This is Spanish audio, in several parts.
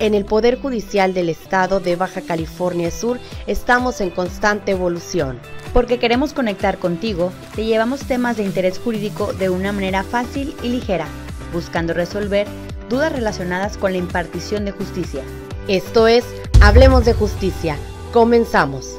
En el Poder Judicial del Estado de Baja California Sur estamos en constante evolución. Porque queremos conectar contigo, te llevamos temas de interés jurídico de una manera fácil y ligera, buscando resolver dudas relacionadas con la impartición de justicia. Esto es Hablemos de Justicia. Comenzamos.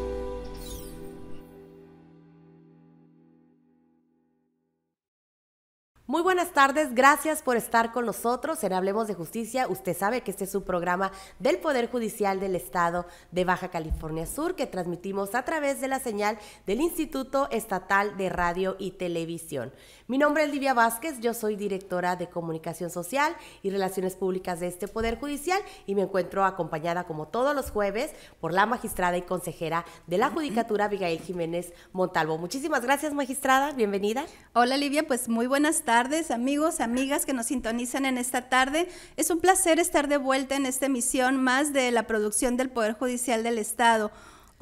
Muy buenas tardes, gracias por estar con nosotros en Hablemos de Justicia. Usted sabe que este es un programa del Poder Judicial del Estado de Baja California Sur que transmitimos a través de la señal del Instituto Estatal de Radio y Televisión. Mi nombre es Livia Vázquez, yo soy directora de Comunicación Social y Relaciones Públicas de este Poder Judicial y me encuentro acompañada como todos los jueves por la magistrada y consejera de la Judicatura Abigail Jiménez Montalvo. Muchísimas gracias, magistrada, bienvenida. Hola Livia, pues muy buenas tardes tardes, amigos, amigas que nos sintonizan en esta tarde. Es un placer estar de vuelta en esta emisión más de la producción del Poder Judicial del Estado.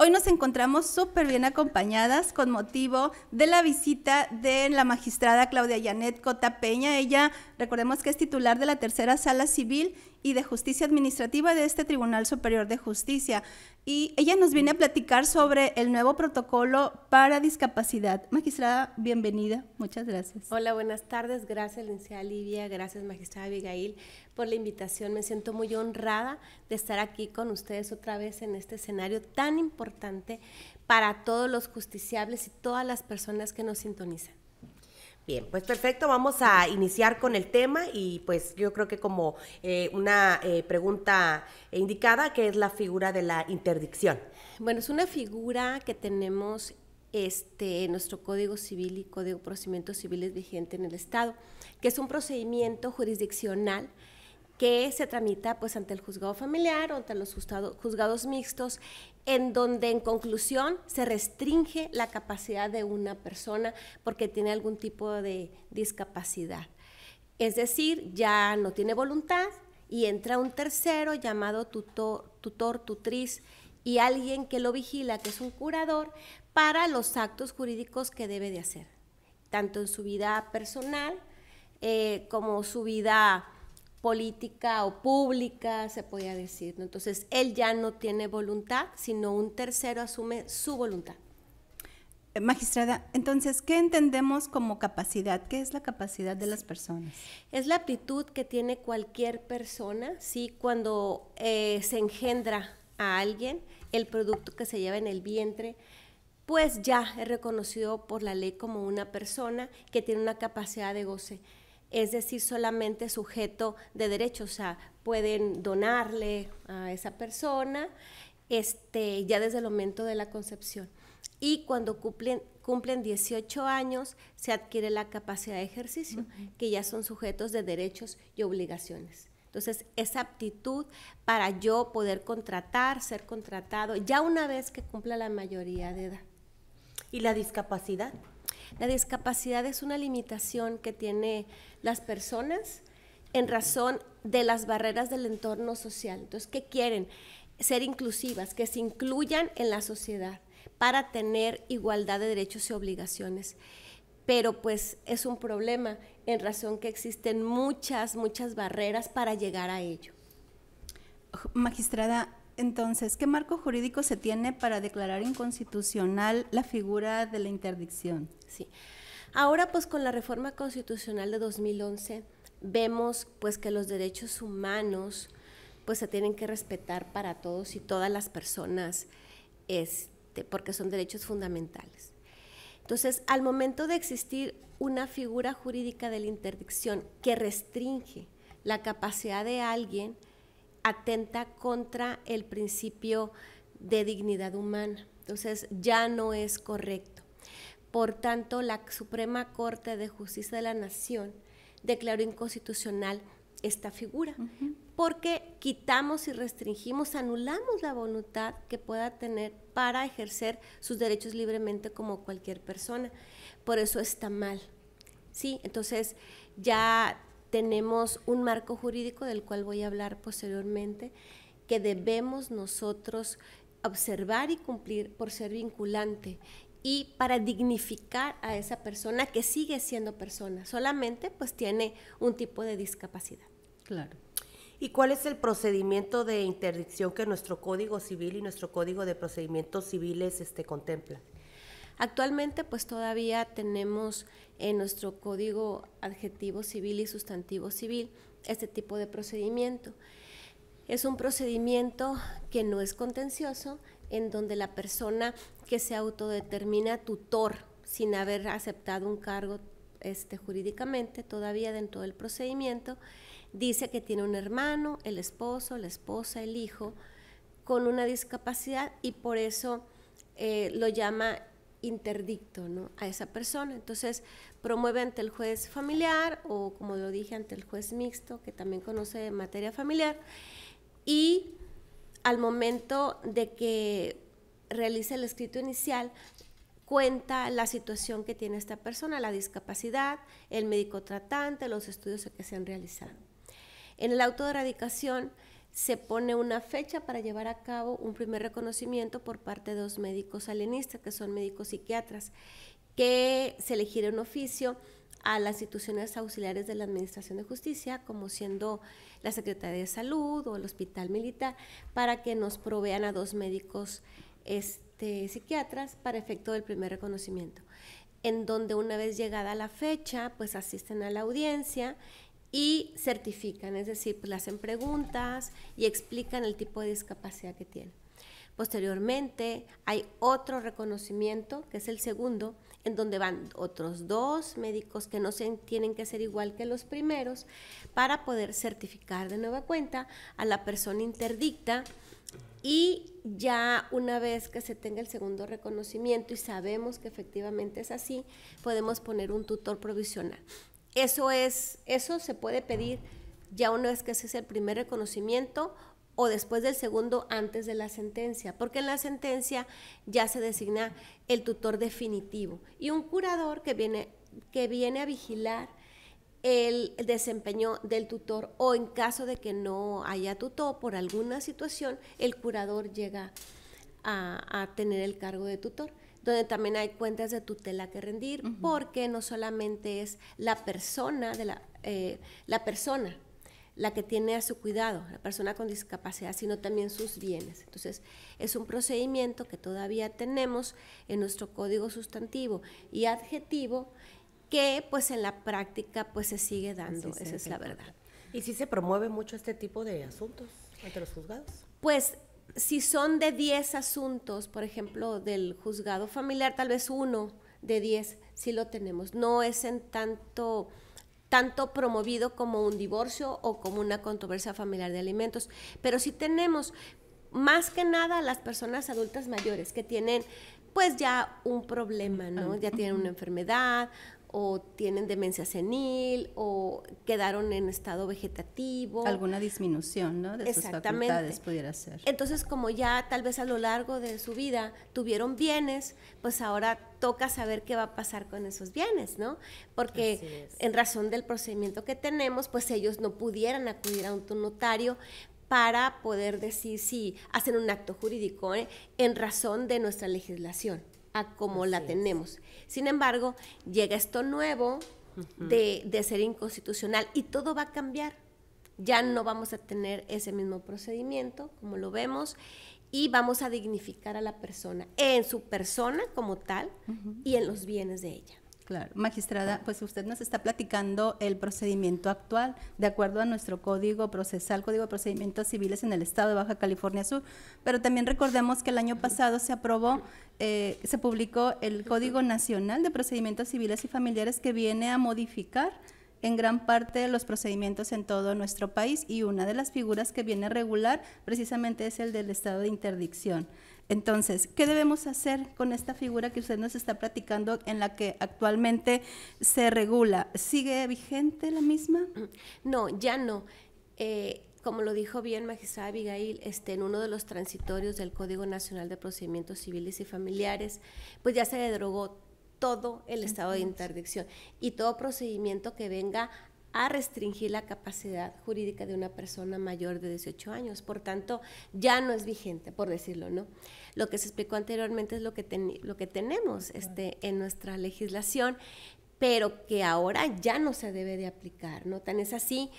Hoy nos encontramos súper bien acompañadas con motivo de la visita de la magistrada Claudia Yanet Cota Peña. Ella, recordemos que es titular de la Tercera Sala Civil y de Justicia Administrativa de este Tribunal Superior de Justicia. Y ella nos viene a platicar sobre el nuevo protocolo para discapacidad. Magistrada, bienvenida. Muchas gracias. Hola, buenas tardes. Gracias, licenciada Livia. Gracias, magistrada Abigail, por la invitación. Me siento muy honrada de estar aquí con ustedes otra vez en este escenario tan importante para todos los justiciables y todas las personas que nos sintonizan. Bien, pues perfecto, vamos a iniciar con el tema y pues yo creo que como eh, una eh, pregunta indicada, que es la figura de la interdicción. Bueno, es una figura que tenemos este, nuestro Código Civil y Código de Procedimientos Civiles vigente en el Estado, que es un procedimiento jurisdiccional que se tramita pues ante el juzgado familiar o ante los juzgados mixtos, en donde en conclusión se restringe la capacidad de una persona porque tiene algún tipo de discapacidad. Es decir, ya no tiene voluntad y entra un tercero llamado tutor, tutriz y alguien que lo vigila, que es un curador, para los actos jurídicos que debe de hacer, tanto en su vida personal eh, como su vida política o pública, se podía decir. Entonces, él ya no tiene voluntad, sino un tercero asume su voluntad. Eh, magistrada, entonces, ¿qué entendemos como capacidad? ¿Qué es la capacidad de las personas? Es la aptitud que tiene cualquier persona, ¿sí? Cuando eh, se engendra a alguien, el producto que se lleva en el vientre, pues ya es reconocido por la ley como una persona que tiene una capacidad de goce es decir, solamente sujeto de derechos, o sea, pueden donarle a esa persona este, ya desde el momento de la concepción. Y cuando cumplen, cumplen 18 años, se adquiere la capacidad de ejercicio, que ya son sujetos de derechos y obligaciones. Entonces, esa aptitud para yo poder contratar, ser contratado, ya una vez que cumpla la mayoría de edad. ¿Y la discapacidad? La discapacidad es una limitación que tiene las personas en razón de las barreras del entorno social. Entonces, ¿qué quieren? Ser inclusivas, que se incluyan en la sociedad para tener igualdad de derechos y obligaciones. Pero pues es un problema en razón que existen muchas, muchas barreras para llegar a ello. Magistrada, entonces, ¿qué marco jurídico se tiene para declarar inconstitucional la figura de la interdicción? Sí. Ahora, pues con la reforma constitucional de 2011, vemos pues que los derechos humanos pues se tienen que respetar para todos y todas las personas, este, porque son derechos fundamentales. Entonces, al momento de existir una figura jurídica de la interdicción que restringe la capacidad de alguien atenta contra el principio de dignidad humana. Entonces ya no es correcto. Por tanto, la Suprema Corte de Justicia de la Nación declaró inconstitucional esta figura, porque quitamos y restringimos, anulamos la voluntad que pueda tener para ejercer sus derechos libremente como cualquier persona. Por eso está mal. Sí, entonces ya tenemos un marco jurídico del cual voy a hablar posteriormente, que debemos nosotros observar y cumplir por ser vinculante y para dignificar a esa persona que sigue siendo persona, solamente pues tiene un tipo de discapacidad. Claro. ¿Y cuál es el procedimiento de interdicción que nuestro Código Civil y nuestro Código de Procedimientos Civiles este, contempla? Actualmente pues todavía tenemos en nuestro código adjetivo civil y sustantivo civil este tipo de procedimiento. Es un procedimiento que no es contencioso, en donde la persona que se autodetermina tutor sin haber aceptado un cargo este, jurídicamente todavía dentro del procedimiento, dice que tiene un hermano, el esposo, la esposa, el hijo, con una discapacidad y por eso eh, lo llama interdicto ¿no? a esa persona. Entonces promueve ante el juez familiar o, como lo dije, ante el juez mixto, que también conoce materia familiar. Y al momento de que realice el escrito inicial, cuenta la situación que tiene esta persona, la discapacidad, el médico tratante, los estudios que se han realizado. En el auto de se pone una fecha para llevar a cabo un primer reconocimiento por parte de dos médicos alienistas, que son médicos psiquiatras, que se elegirá un oficio a las instituciones auxiliares de la Administración de Justicia, como siendo la Secretaría de Salud o el Hospital Militar, para que nos provean a dos médicos este, psiquiatras para efecto del primer reconocimiento, en donde una vez llegada la fecha, pues asisten a la audiencia y certifican, es decir, pues, le hacen preguntas y explican el tipo de discapacidad que tiene. Posteriormente hay otro reconocimiento, que es el segundo, en donde van otros dos médicos que no tienen que ser igual que los primeros para poder certificar de nueva cuenta a la persona interdicta y ya una vez que se tenga el segundo reconocimiento y sabemos que efectivamente es así, podemos poner un tutor provisional. Eso es, eso se puede pedir ya una vez que ese es el primer reconocimiento o después del segundo antes de la sentencia, porque en la sentencia ya se designa el tutor definitivo y un curador que viene, que viene a vigilar el desempeño del tutor o en caso de que no haya tutor por alguna situación, el curador llega a, a tener el cargo de tutor donde también hay cuentas de tutela que rendir, porque no solamente es la persona, de eh, la, persona la que tiene a su cuidado, la persona con discapacidad, sino también sus bienes. Entonces, es un procedimiento que todavía tenemos en nuestro código sustantivo y adjetivo que pues en la práctica pues se sigue dando, esa es la verdad. ¿Y si se promueve mucho este tipo de asuntos entre los juzgados? Pues si son de 10 asuntos, por ejemplo, del juzgado familiar, tal vez uno de 10 sí lo tenemos. No es en tanto tanto promovido como un divorcio o como una controversia familiar de alimentos, pero si tenemos más que nada las personas adultas mayores que tienen pues ya un problema, ¿no? Ah. Ya tienen una enfermedad o tienen demencia senil o quedaron en estado vegetativo. Alguna disminución, ¿no? De sus facultades pudiera ser. Entonces, como ya tal vez a lo largo de su vida tuvieron bienes, pues ahora toca saber qué va a pasar con esos bienes, ¿no? Porque en razón del procedimiento que tenemos, pues ellos no pudieran acudir a un notario para poder decir si hacen un acto jurídico ¿eh? en razón de nuestra legislación a como la tenemos. Sin embargo, llega esto nuevo de, de, ser inconstitucional y todo va a cambiar. Ya no vamos a tener ese mismo procedimiento, como lo vemos, y vamos a dignificar a la persona en su persona como tal y en los bienes de ella. Claro. Magistrada, pues usted nos está platicando el procedimiento actual de acuerdo a nuestro código procesal, código de procedimientos civiles en el estado de Baja California Sur, pero también recordemos que el año pasado se aprobó, eh, se publicó el Código Nacional de Procedimientos Civiles y Familiares que viene a modificar en gran parte de los procedimientos en todo nuestro país y una de las figuras que viene a regular precisamente es el del estado de interdicción. Entonces, ¿qué debemos hacer con esta figura que usted nos está platicando en la que actualmente se regula? ¿Sigue vigente la misma? Mm, no, ya no. Eh, como lo dijo bien Majestad Abigail, este, en uno de los transitorios del Código Nacional de Procedimientos Civiles y Familiares, pues ya se derogó todo el estado de interdicción y todo procedimiento que venga a restringir la capacidad jurídica de una persona mayor de 18 años. Por tanto, ya no es vigente, por decirlo, ¿no? Lo que se explicó anteriormente es lo que, lo que tenemos este, en nuestra legislación, pero que ahora ya no se debe de aplicar, ¿no? Tan es así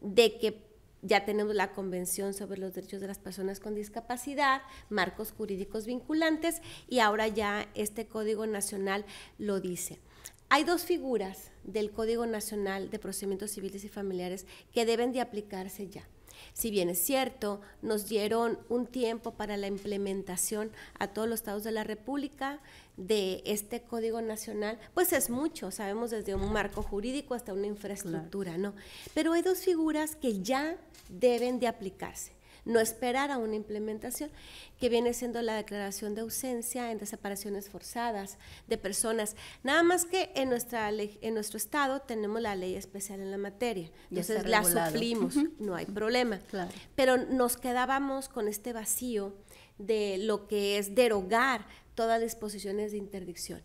de que ya tenemos la Convención sobre los Derechos de las Personas con Discapacidad, marcos jurídicos vinculantes y ahora ya este Código Nacional lo dice. Hay dos figuras del Código Nacional de Procedimientos Civiles y Familiares que deben de aplicarse ya. Si bien es cierto, nos dieron un tiempo para la implementación a todos los estados de la República de este Código Nacional, pues es mucho, sabemos desde un marco jurídico hasta una infraestructura, ¿no? Pero hay dos figuras que ya deben de aplicarse no esperar a una implementación, que viene siendo la declaración de ausencia en desapariciones forzadas de personas. Nada más que en, nuestra en nuestro estado tenemos la ley especial en la materia, entonces la suplimos, no hay problema. Pero nos quedábamos con este vacío de lo que es derogar todas las disposiciones de interdicción.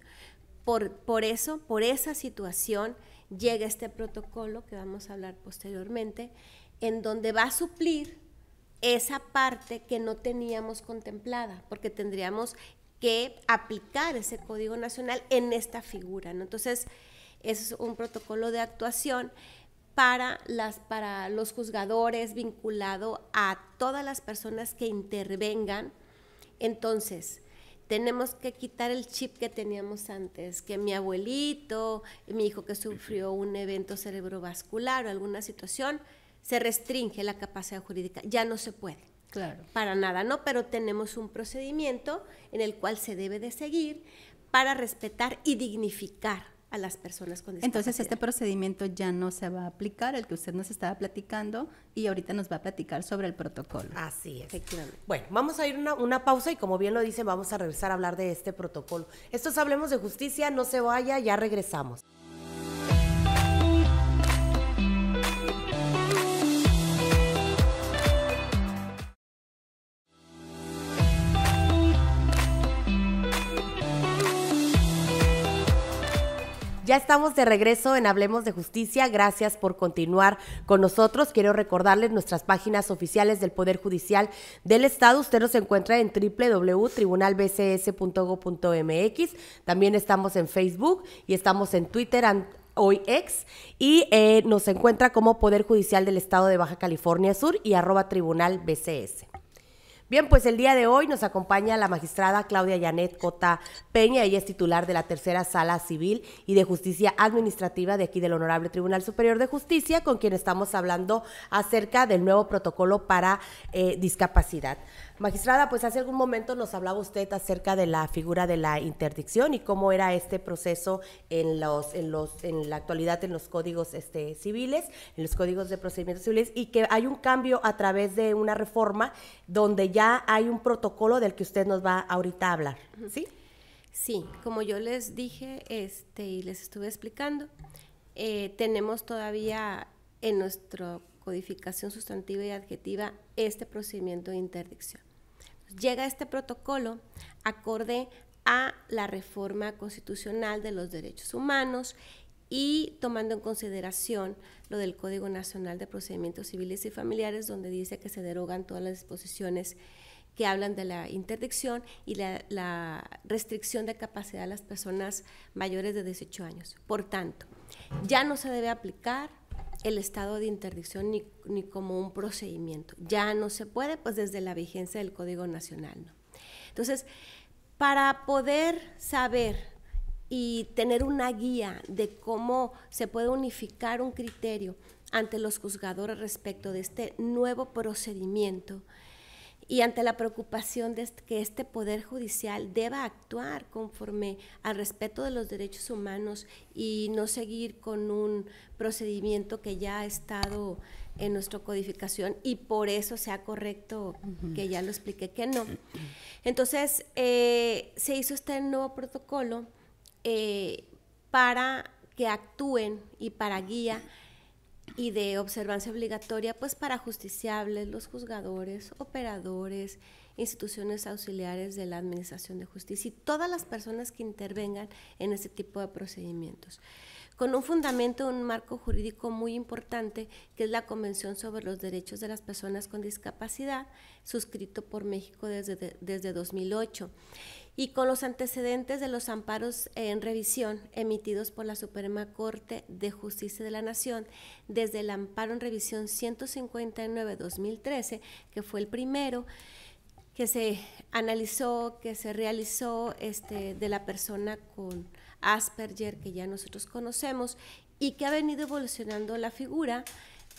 Por, por eso, por esa situación, llega este protocolo que vamos a hablar posteriormente, en donde va a suplir esa parte que no teníamos contemplada, porque tendríamos que aplicar ese código nacional en esta figura. Entonces, es un protocolo de actuación para, para los juzgadores vinculado a todas las personas que intervengan. Entonces, tenemos que quitar el chip que teníamos antes, que mi abuelito, mi hijo que sufrió un evento cerebrovascular o alguna situación, se restringe la capacidad jurídica, ya no se puede. Claro. Para nada, ¿no? Pero tenemos un procedimiento en el cual se debe de seguir para respetar y dignificar a las personas con discapacidad. Entonces, este procedimiento ya no se va a aplicar, el que usted nos estaba platicando, y ahorita nos va a platicar sobre el protocolo. Así Efectivamente. Bueno, vamos a ir una, una pausa y como bien lo dice, vamos a regresar a hablar de este protocolo. Esto es Hablemos de Justicia, no se vaya, ya regresamos. Ya estamos de regreso en Hablemos de Justicia. Gracias por continuar con nosotros. Quiero recordarles nuestras páginas oficiales del Poder Judicial del Estado. Usted nos encuentra en www.tribunalbcs.go.mx. También estamos en Facebook y estamos en Twitter hoy y eh, nos encuentra como Poder Judicial del Estado de Baja California Sur y arroba Tribunal BCS. Bien, pues el día de hoy nos acompaña la magistrada Claudia Janet Cota Peña. Ella es titular de la tercera sala civil y de justicia administrativa de aquí del Honorable Tribunal Superior de Justicia, con quien estamos hablando acerca del nuevo protocolo para eh, discapacidad. Magistrada, pues hace algún momento nos hablaba usted acerca de la figura de la interdicción y cómo era este proceso en la actualidad en los códigos este, civiles, en los códigos de procedimientos civiles, y que hay un cambio a través de una reforma donde ya hay un protocolo del que usted nos va ahorita a hablar. ¿Sí? Sí, como yo les dije este, y les estuve explicando, eh, tenemos todavía en nuestra codificación sustantiva y adjetiva este procedimiento de interdicción llega este protocolo acorde a la reforma constitucional de los derechos humanos y tomando en consideración lo del Código Nacional de Procedimientos Civiles y Familiares, donde dice que se derogan todas las disposiciones que hablan de la interdicción y la, restricción de capacidad de las personas mayores de 18 años. Por tanto, ya no se debe aplicar el estado de interdicción ni, como un procedimiento. Ya no se puede, pues desde la vigencia del Código Nacional. ¿no? Entonces, para poder saber y tener una guía de cómo se puede unificar un criterio ante los juzgadores respecto de este nuevo procedimiento, y ante la preocupación de que este Poder Judicial deba actuar conforme al respeto de los derechos humanos y no seguir con un procedimiento que ya ha estado en nuestra codificación y por eso sea correcto, que ya lo expliqué que no. Entonces, eh, se hizo este nuevo protocolo eh, para que actúen y para guía y de observancia obligatoria pues para justiciables, los juzgadores, operadores, instituciones auxiliares de la Administración de Justicia y todas las personas que intervengan en este tipo de procedimientos. Con un fundamento, un marco jurídico muy importante que es la Convención sobre los Derechos de las Personas con Discapacidad, suscrito por México desde, desde 2008 y con los antecedentes de los amparos en revisión emitidos por la Suprema Corte de Justicia de la Nación desde el amparo en revisión 159-2013, que fue el primero que se analizó, que se realizó este, de la persona con Asperger, que ya nosotros conocemos, y que ha venido evolucionando la figura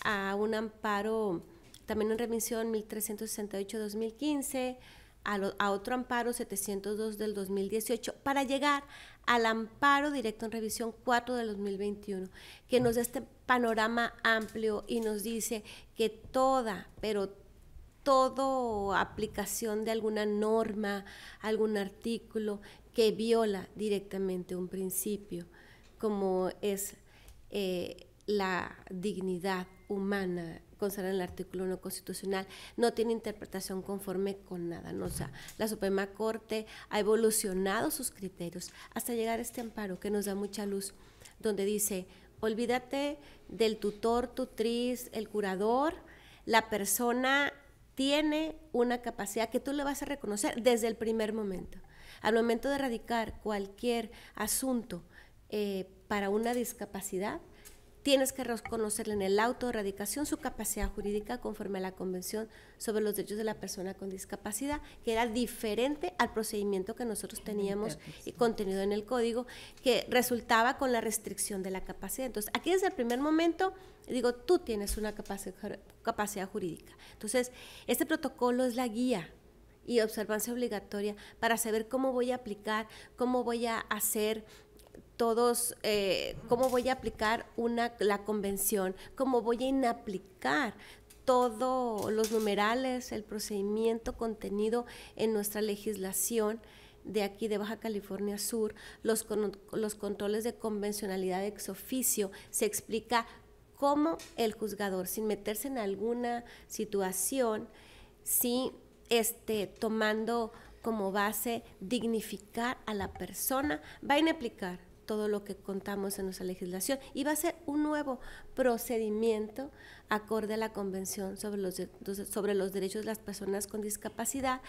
a un amparo también en revisión 1368-2015, a, otro amparo 702 del 2018 para llegar al amparo directo en revisión 4 del 2021, que nos da este panorama amplio y nos dice que toda, pero toda aplicación de alguna norma, algún artículo que viola directamente un principio, como es eh, la dignidad humana en el artículo 1 constitucional no tiene interpretación conforme con nada. ¿no? O sea, la Suprema Corte ha evolucionado sus criterios hasta llegar a este amparo que nos da mucha luz, donde dice, olvídate del tutor, tutriz, el curador, la persona tiene una capacidad que tú le vas a reconocer desde el primer momento. Al momento de erradicar cualquier asunto eh, para una discapacidad, Tienes que reconocerle en el auto de erradicación su capacidad jurídica conforme a la Convención sobre los Derechos de la Persona con Discapacidad, que era diferente al procedimiento que nosotros teníamos y contenido en el código, que resultaba con la restricción de la capacidad. Entonces, aquí desde el primer momento, digo, tú tienes una capacidad jurídica. Entonces, este protocolo es la guía y observancia obligatoria para saber cómo voy a aplicar, cómo voy a hacer, todos, eh, cómo voy a aplicar una, la convención, cómo voy a inaplicar todos los numerales, el procedimiento contenido en nuestra legislación de aquí de Baja California Sur, los, controles de convencionalidad ex oficio, se explica cómo el juzgador, sin meterse en alguna situación, si este, tomando como base dignificar a la persona, va a inaplicar todo lo que contamos en nuestra legislación y va a ser un nuevo procedimiento acorde a la Convención sobre los, Derechos de las Personas con Discapacidad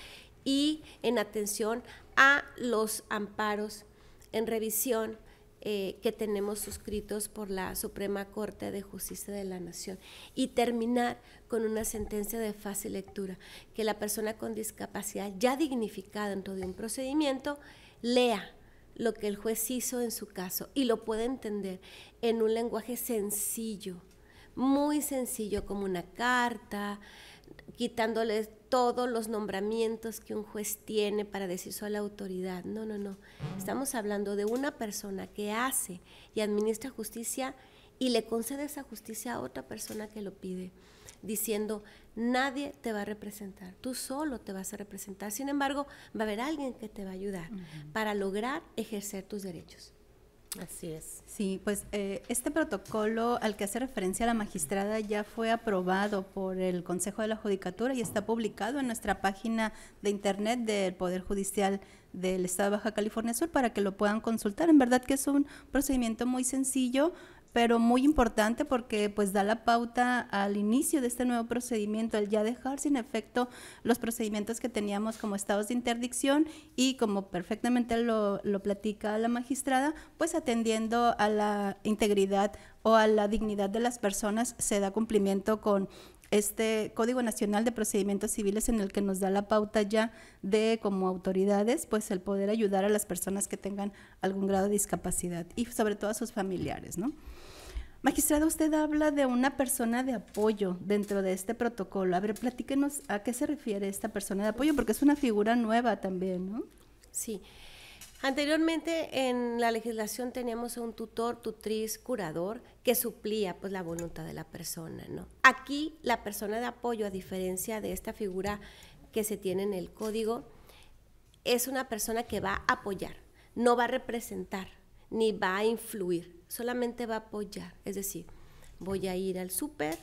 y en atención a los amparos en revisión eh, que tenemos suscritos por la Suprema Corte de Justicia de la Nación y terminar con una sentencia de fácil lectura, que la persona con discapacidad ya dignificada dentro de un procedimiento lea lo que el juez hizo en su caso y lo puede entender en un lenguaje sencillo, muy sencillo, como una carta, quitándole todos los nombramientos que un juez tiene para decir a la autoridad. No, no, no. Estamos hablando de una persona que hace y administra justicia y le concede esa justicia a otra persona que lo pide diciendo, nadie te va a representar, tú solo te vas a representar. Sin embargo, va a haber alguien que te va a ayudar para lograr ejercer tus derechos. Así es. Sí, pues eh, este protocolo al que hace referencia la magistrada ya fue aprobado por el Consejo de la Judicatura y está publicado en nuestra página de internet del Poder Judicial del Estado de Baja California Sur para que lo puedan consultar. En verdad que es un procedimiento muy sencillo, pero muy importante porque pues da la pauta al inicio de este nuevo procedimiento, el ya dejar sin efecto los procedimientos que teníamos como estados de interdicción y como perfectamente lo, lo platica la magistrada, pues atendiendo a la integridad o a la dignidad de las personas se da cumplimiento con este Código Nacional de Procedimientos Civiles en el que nos da la pauta ya de como autoridades, pues el poder ayudar a las personas que tengan algún grado de discapacidad y sobre todo a sus familiares, ¿no? Magistrada, usted habla de una persona de apoyo dentro de este protocolo. A ver, platíquenos a qué se refiere esta persona de apoyo, porque es una figura nueva también, ¿no? Sí. Anteriormente en la legislación teníamos un tutor, tutriz, curador que suplía pues la voluntad de la persona, ¿no? Aquí la persona de apoyo, a diferencia de esta figura que se tiene en el código, es una persona que va a apoyar, no va a representar, ni va a influir, solamente va a apoyar. Es decir, voy a ir al súper,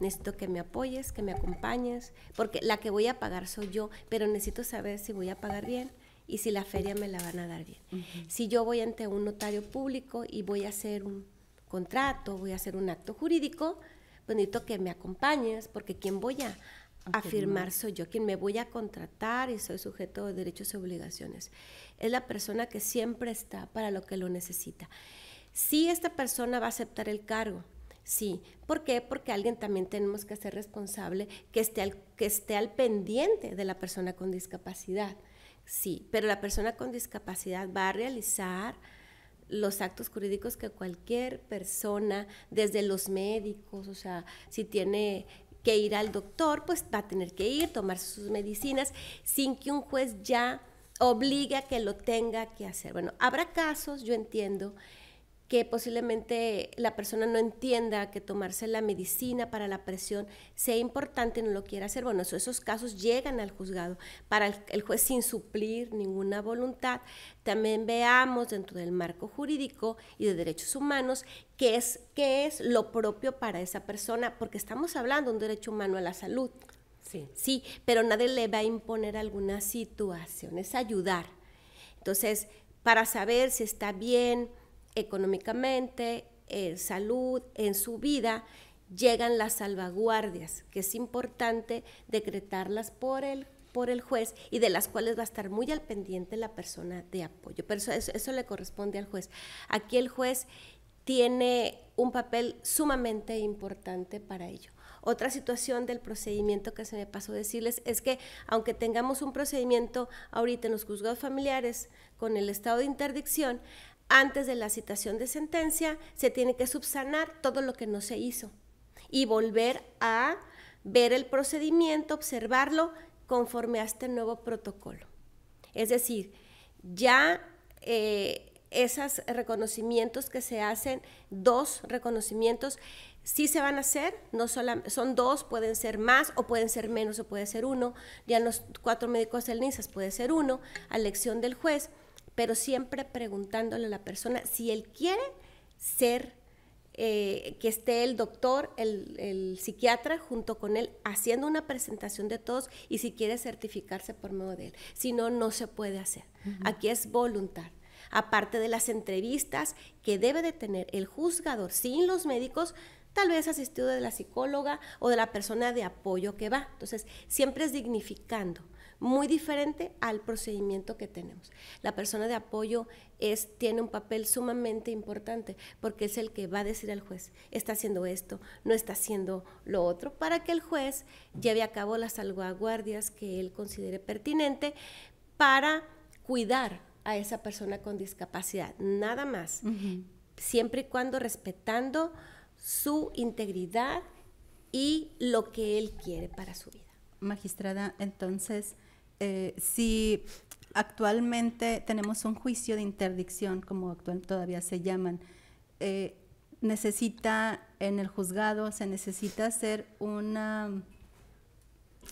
necesito que me apoyes, que me acompañes, porque la que voy a pagar soy yo, pero necesito saber si voy a pagar bien y si la feria me la van a dar bien. Si yo voy ante un notario público y voy a hacer un contrato, voy a hacer un acto jurídico, pues necesito que me acompañes, porque ¿quién voy a, afirmar. soy yo quien me voy a contratar y soy sujeto de derechos y obligaciones. Es la persona que siempre está para lo que lo necesita. Si sí, esta persona va a aceptar el cargo, sí. ¿Por qué? Porque alguien también tenemos que ser responsable que esté al, que esté al pendiente de la persona con discapacidad. Sí, pero la persona con discapacidad va a realizar los actos jurídicos que cualquier persona, desde los médicos, o sea, si tiene que ir al doctor, pues va a tener que ir, tomar sus medicinas, sin que un juez ya obligue a que lo tenga que hacer. Bueno, habrá casos, yo entiendo, que posiblemente la persona no entienda que tomarse la medicina para la presión sea importante y no lo quiera hacer. Bueno, esos casos llegan al juzgado para el, juez sin suplir ninguna voluntad. También veamos dentro del marco jurídico y de derechos humanos qué es, qué es lo propio para esa persona, porque estamos hablando de un derecho humano a la salud. Sí. Sí, pero nadie le va a imponer alguna situación, es ayudar. Entonces, para saber si está bien, económicamente, en salud, en su vida, llegan las salvaguardias, que es importante decretarlas por el, por el juez y de las cuales va a estar muy al pendiente la persona de apoyo. Pero eso, eso le corresponde al juez. Aquí el juez tiene un papel sumamente importante para ello. Otra situación del procedimiento que se me pasó decirles es que aunque tengamos un procedimiento ahorita en los juzgados familiares con el estado de interdicción, antes de la citación de sentencia, se tiene que subsanar todo lo que no se hizo y volver a ver el procedimiento, observarlo conforme a este nuevo protocolo. Es decir, ya eh, esos reconocimientos que se hacen, dos reconocimientos, sí se van a hacer, no son dos, pueden ser más o pueden ser menos o puede ser uno, ya los cuatro médicos del NISAS puede ser uno, a elección del juez, pero siempre preguntándole a la persona si él quiere ser, eh, que esté el doctor, el, psiquiatra junto con él haciendo una presentación de todos y si quiere certificarse por medio de él. Si no, no se puede hacer. Aquí es voluntad. Aparte de las entrevistas que debe de tener el juzgador sin los médicos, tal vez asistido de la psicóloga o de la persona de apoyo que va. Entonces, siempre es dignificando muy diferente al procedimiento que tenemos. La persona de apoyo es, tiene un papel sumamente importante porque es el que va a decir al juez, está haciendo esto, no está haciendo lo otro, para que el juez lleve a cabo las salvaguardias que él considere pertinente para cuidar a esa persona con discapacidad, nada más, siempre y cuando respetando su integridad y lo que él quiere para su vida. Magistrada, entonces, eh, si actualmente tenemos un juicio de interdicción, como actual todavía se llaman, eh, necesita en el juzgado, se necesita hacer una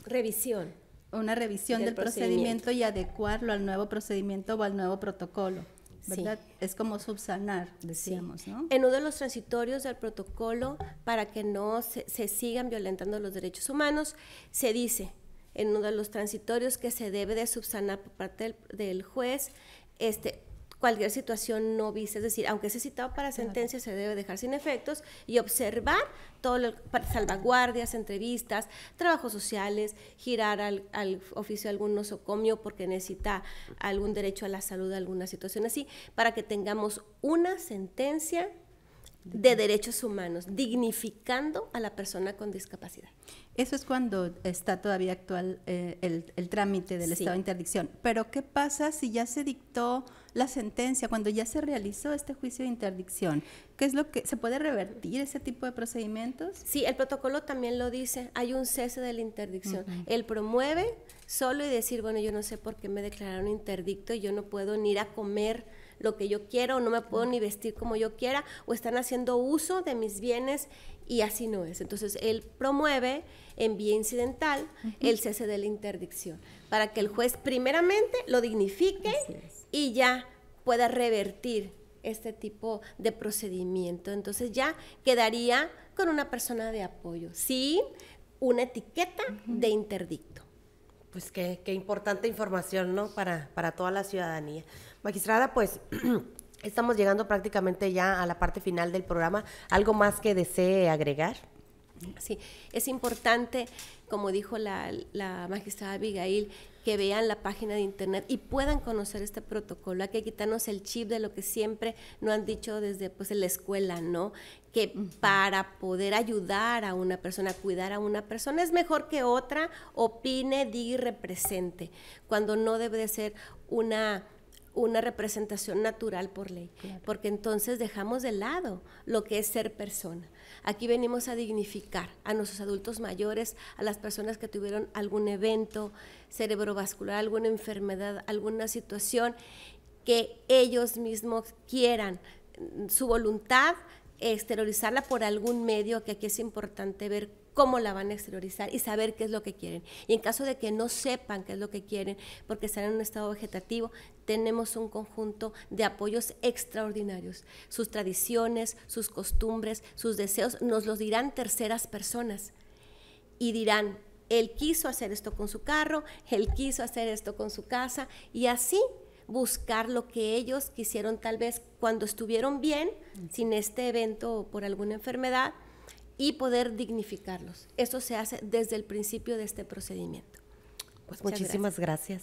revisión. Una revisión del, procedimiento. y adecuarlo al nuevo procedimiento o al nuevo protocolo. ¿verdad? Es como subsanar, decíamos, ¿no? En uno de los transitorios del protocolo para que no se sigan violentando los derechos humanos, se dice en uno de los transitorios que se debe de subsanar por parte del, juez este, cualquier situación no vista, es decir, aunque sea citado para sentencia, se debe dejar sin efectos y observar todo las salvaguardias, entrevistas, trabajos sociales, girar al, al oficio de algún nosocomio porque necesita algún derecho a la salud, alguna situación así, para que tengamos una sentencia de derechos humanos, dignificando a la persona con discapacidad. Eso es cuando está todavía actual eh, el, trámite del estado de interdicción. Pero ¿qué pasa si ya se dictó la sentencia, cuando ya se realizó este juicio de interdicción? ¿Qué es lo que se puede revertir ese tipo de procedimientos? Sí, el protocolo también lo dice, hay un cese de la interdicción. El Él promueve solo y decir, bueno, yo no sé por qué me declararon interdicto y yo no puedo ni ir a comer lo que yo quiero, no me puedo ni vestir como yo quiera, o están haciendo uso de mis bienes y así no es. Entonces, él promueve en vía incidental el cese de la interdicción para que el juez primeramente lo dignifique y ya pueda revertir este tipo de procedimiento. Entonces ya quedaría con una persona de apoyo, sí, una etiqueta de interdicto. Pues qué, importante información, ¿no? Para, para toda la ciudadanía. Magistrada, pues Estamos llegando prácticamente ya a la parte final del programa. ¿Algo más que desee agregar? Sí, es importante, como dijo la, magistrada Abigail, que vean la página de internet y puedan conocer este protocolo. Hay que quitarnos el chip de lo que siempre nos han dicho desde pues, la escuela, ¿no? Que para poder ayudar a una persona, cuidar a una persona, es mejor que otra opine, diga y represente, cuando no debe ser una una representación natural por ley, porque entonces dejamos de lado lo que es ser persona. Aquí venimos a dignificar a nuestros adultos mayores, a las personas que tuvieron algún evento cerebrovascular, alguna enfermedad, alguna situación que ellos mismos quieran mm, su voluntad exteriorizarla por algún medio, que aquí es importante ver cómo la van a exteriorizar y saber qué es lo que quieren. Y en caso de que no sepan qué es lo que quieren, porque están en un estado vegetativo, tenemos un conjunto de apoyos extraordinarios. Sus tradiciones, sus costumbres, sus deseos, nos los dirán terceras personas y dirán, él quiso hacer esto con su carro, él quiso hacer esto con su casa, y así buscar lo que ellos quisieron tal vez cuando estuvieron bien, sin este evento o por alguna enfermedad, y poder dignificarlos. Eso se hace desde el principio de este procedimiento. Pues muchísimas gracias.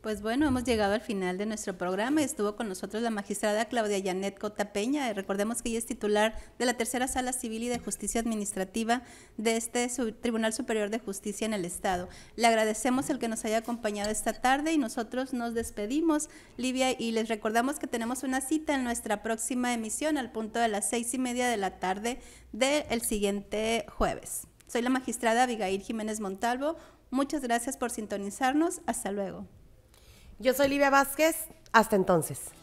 Pues bueno, hemos llegado al final de nuestro programa. Estuvo con nosotros la magistrada Claudia Janet Cota Peña. Recordemos que ella es titular de la Tercera Sala Civil y de Justicia Administrativa de este Tribunal Superior de Justicia en el Estado. Le agradecemos el que nos haya acompañado esta tarde y nosotros nos despedimos, Livia, y les recordamos que tenemos una cita en nuestra próxima emisión al punto de las seis y media de la tarde del siguiente jueves. Soy la magistrada Abigail Jiménez Montalvo. Muchas gracias por sintonizarnos. Hasta luego. Yo soy Livia Vázquez. Hasta entonces.